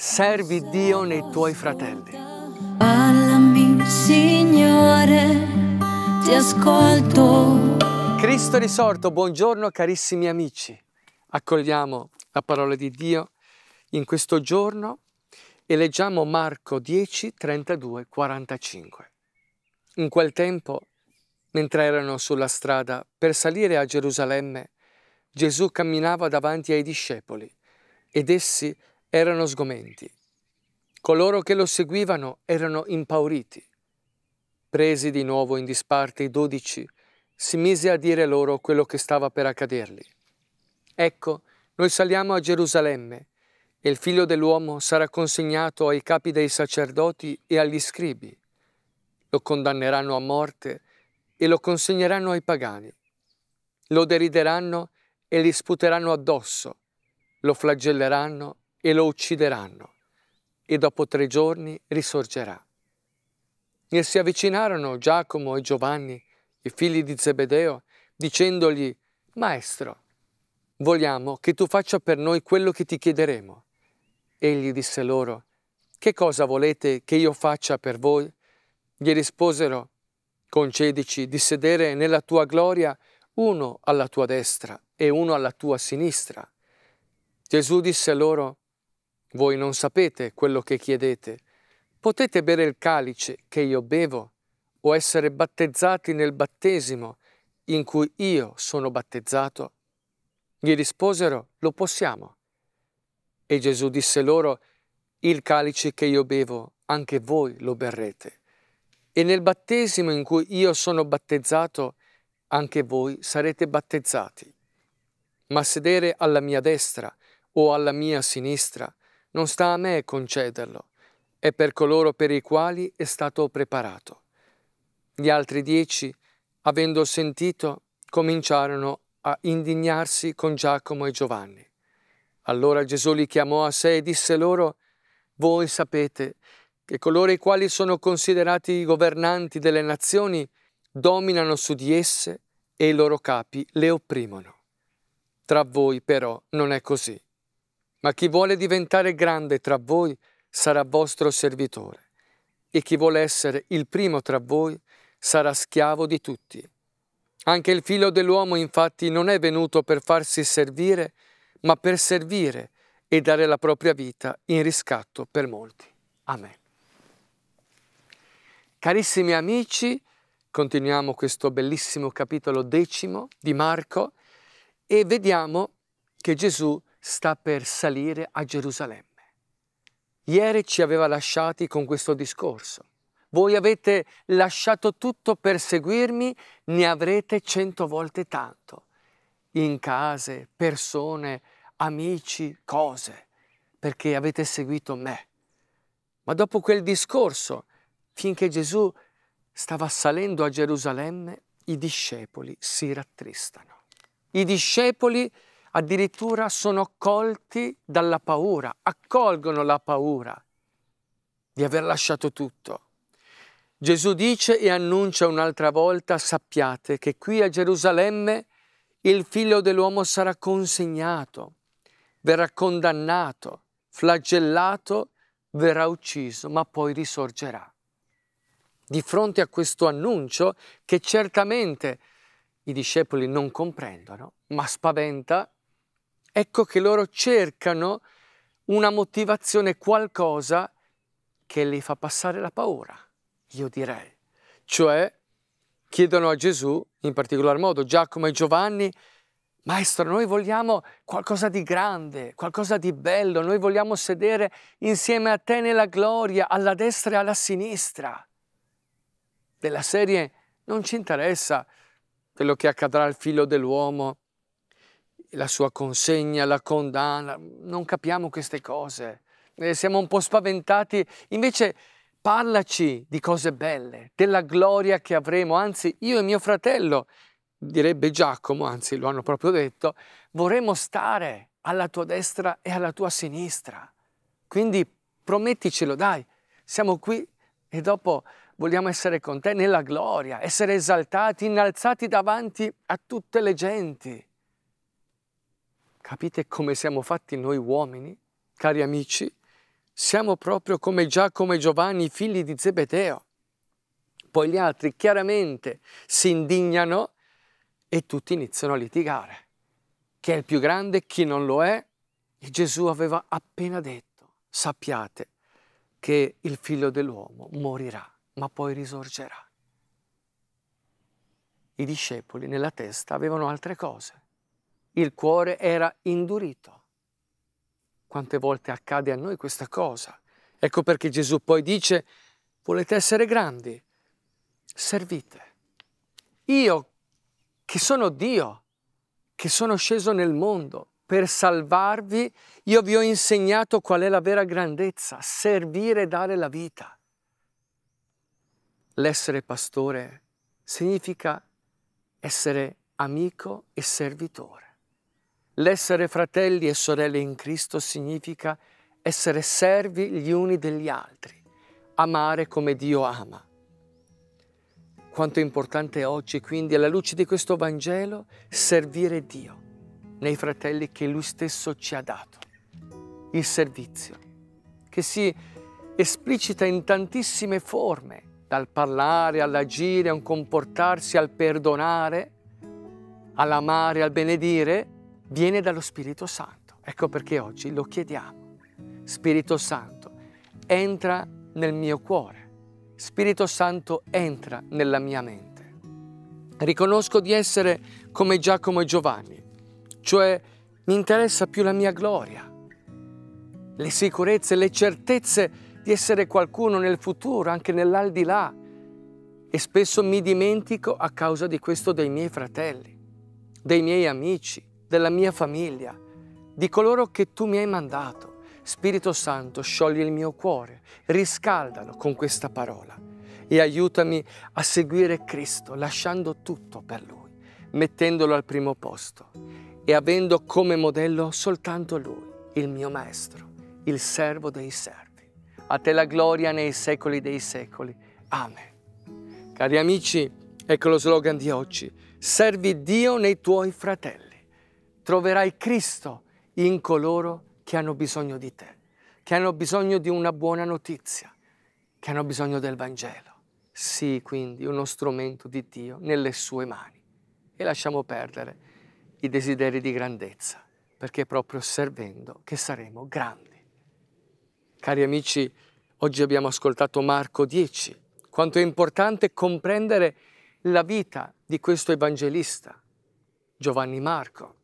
servi Dio nei tuoi fratelli. Parlami, Signore, ti ascolto. Cristo risorto, buongiorno carissimi amici. Accogliamo la parola di Dio in questo giorno e leggiamo Marco 10, 32, 45. In quel tempo, mentre erano sulla strada per salire a Gerusalemme, Gesù camminava davanti ai discepoli ed essi erano sgomenti, coloro che lo seguivano erano impauriti. Presi di nuovo in disparte i dodici, si mise a dire loro quello che stava per accadergli. Ecco, noi saliamo a Gerusalemme e il figlio dell'uomo sarà consegnato ai capi dei sacerdoti e agli scribi. Lo condanneranno a morte e lo consegneranno ai pagani. Lo derideranno e gli sputeranno addosso, lo flagelleranno e lo uccideranno, e dopo tre giorni risorgerà. E si avvicinarono Giacomo e Giovanni, i figli di Zebedeo, dicendogli, Maestro, vogliamo che tu faccia per noi quello che ti chiederemo. Egli disse loro, Che cosa volete che io faccia per voi? Gli risposero, Concedici di sedere nella tua gloria uno alla tua destra e uno alla tua sinistra. Gesù disse loro, voi non sapete quello che chiedete. Potete bere il calice che io bevo o essere battezzati nel battesimo in cui io sono battezzato? Gli risposero, lo possiamo. E Gesù disse loro, il calice che io bevo, anche voi lo berrete. E nel battesimo in cui io sono battezzato, anche voi sarete battezzati. Ma sedere alla mia destra o alla mia sinistra non sta a me concederlo, è per coloro per i quali è stato preparato. Gli altri dieci, avendo sentito, cominciarono a indignarsi con Giacomo e Giovanni. Allora Gesù li chiamò a sé e disse loro, voi sapete che coloro i quali sono considerati i governanti delle nazioni dominano su di esse e i loro capi le opprimono. Tra voi però non è così ma chi vuole diventare grande tra voi sarà vostro servitore, e chi vuole essere il primo tra voi sarà schiavo di tutti. Anche il figlio dell'uomo infatti non è venuto per farsi servire, ma per servire e dare la propria vita in riscatto per molti. Amen. Carissimi amici, continuiamo questo bellissimo capitolo decimo di Marco e vediamo che Gesù sta per salire a Gerusalemme. Ieri ci aveva lasciati con questo discorso. Voi avete lasciato tutto per seguirmi, ne avrete cento volte tanto. In case, persone, amici, cose, perché avete seguito me. Ma dopo quel discorso, finché Gesù stava salendo a Gerusalemme, i discepoli si rattristano. I discepoli addirittura sono colti dalla paura, accolgono la paura di aver lasciato tutto. Gesù dice e annuncia un'altra volta, sappiate che qui a Gerusalemme il figlio dell'uomo sarà consegnato, verrà condannato, flagellato, verrà ucciso, ma poi risorgerà. Di fronte a questo annuncio che certamente i discepoli non comprendono, ma spaventa ecco che loro cercano una motivazione, qualcosa che li fa passare la paura, io direi. Cioè chiedono a Gesù, in particolar modo Giacomo e Giovanni, Maestro, noi vogliamo qualcosa di grande, qualcosa di bello, noi vogliamo sedere insieme a te nella gloria, alla destra e alla sinistra. Della serie non ci interessa quello che accadrà al figlio dell'uomo, la sua consegna, la condanna, non capiamo queste cose, eh, siamo un po' spaventati, invece parlaci di cose belle, della gloria che avremo, anzi io e mio fratello, direbbe Giacomo, anzi lo hanno proprio detto, vorremmo stare alla tua destra e alla tua sinistra, quindi prometticelo dai, siamo qui e dopo vogliamo essere con te nella gloria, essere esaltati, innalzati davanti a tutte le genti. Capite come siamo fatti noi uomini, cari amici? Siamo proprio come Giacomo e Giovanni, figli di Zebedeo. Poi gli altri chiaramente si indignano e tutti iniziano a litigare. Chi è il più grande, chi non lo è? E Gesù aveva appena detto, sappiate che il figlio dell'uomo morirà, ma poi risorgerà. I discepoli nella testa avevano altre cose il cuore era indurito. Quante volte accade a noi questa cosa? Ecco perché Gesù poi dice, volete essere grandi, servite. Io, che sono Dio, che sono sceso nel mondo per salvarvi, io vi ho insegnato qual è la vera grandezza, servire e dare la vita. L'essere pastore significa essere amico e servitore. L'essere fratelli e sorelle in Cristo significa essere servi gli uni degli altri, amare come Dio ama. Quanto è importante oggi, quindi, alla luce di questo Vangelo, servire Dio nei fratelli che Lui stesso ci ha dato. Il servizio, che si esplicita in tantissime forme, dal parlare all'agire, a un comportarsi, al perdonare, all'amare, al benedire, viene dallo Spirito Santo. Ecco perché oggi lo chiediamo. Spirito Santo, entra nel mio cuore. Spirito Santo, entra nella mia mente. Riconosco di essere come Giacomo e Giovanni, cioè mi interessa più la mia gloria, le sicurezze, le certezze di essere qualcuno nel futuro, anche nell'aldilà. E spesso mi dimentico a causa di questo dei miei fratelli, dei miei amici, della mia famiglia, di coloro che tu mi hai mandato. Spirito Santo, sciogli il mio cuore, riscaldalo con questa parola e aiutami a seguire Cristo lasciando tutto per Lui, mettendolo al primo posto e avendo come modello soltanto Lui, il mio Maestro, il servo dei servi. A te la gloria nei secoli dei secoli. Amen. Cari amici, ecco lo slogan di oggi. Servi Dio nei tuoi fratelli troverai Cristo in coloro che hanno bisogno di te, che hanno bisogno di una buona notizia, che hanno bisogno del Vangelo. Sii quindi uno strumento di Dio nelle sue mani e lasciamo perdere i desideri di grandezza, perché è proprio servendo che saremo grandi. Cari amici, oggi abbiamo ascoltato Marco 10, quanto è importante comprendere la vita di questo evangelista, Giovanni Marco,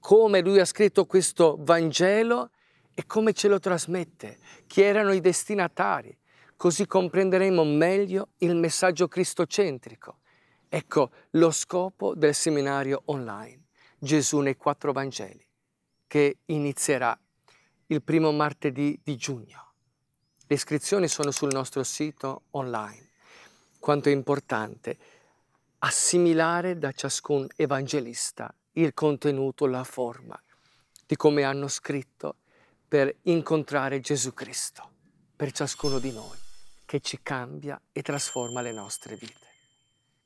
come lui ha scritto questo Vangelo e come ce lo trasmette, chi erano i destinatari. Così comprenderemo meglio il messaggio cristocentrico. Ecco lo scopo del seminario online, Gesù nei quattro Vangeli, che inizierà il primo martedì di giugno. Le iscrizioni sono sul nostro sito online. Quanto è importante assimilare da ciascun evangelista il contenuto, la forma di come hanno scritto per incontrare Gesù Cristo per ciascuno di noi che ci cambia e trasforma le nostre vite.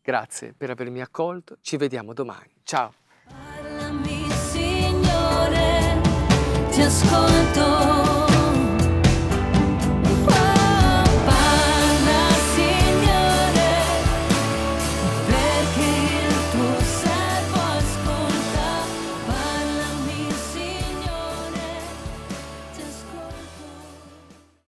Grazie per avermi accolto, ci vediamo domani. Ciao! Parlami, Signore, ti ascolto.